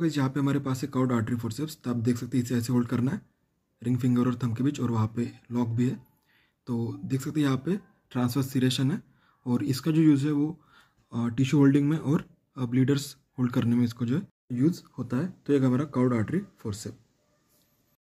guys यहाँ पे हमारे पास है काउड आर्टरी फोर्सेप्स तो आप देख सकते हैं इसे ऐसे होल्ड करना है रिंग फिंगर और थम के बीच और वहाँ पे लॉक भी है तो देख सकते हैं यहाँ पे ट्रांसफर सीरेशन है और इसका जो यूज़ है वो टिश्यू होल्डिंग में और ब्लीडर्स होल्ड करने में इसको जो है यूज़ होता है तो एक हमारा काउड आर्टरी फोर्सेप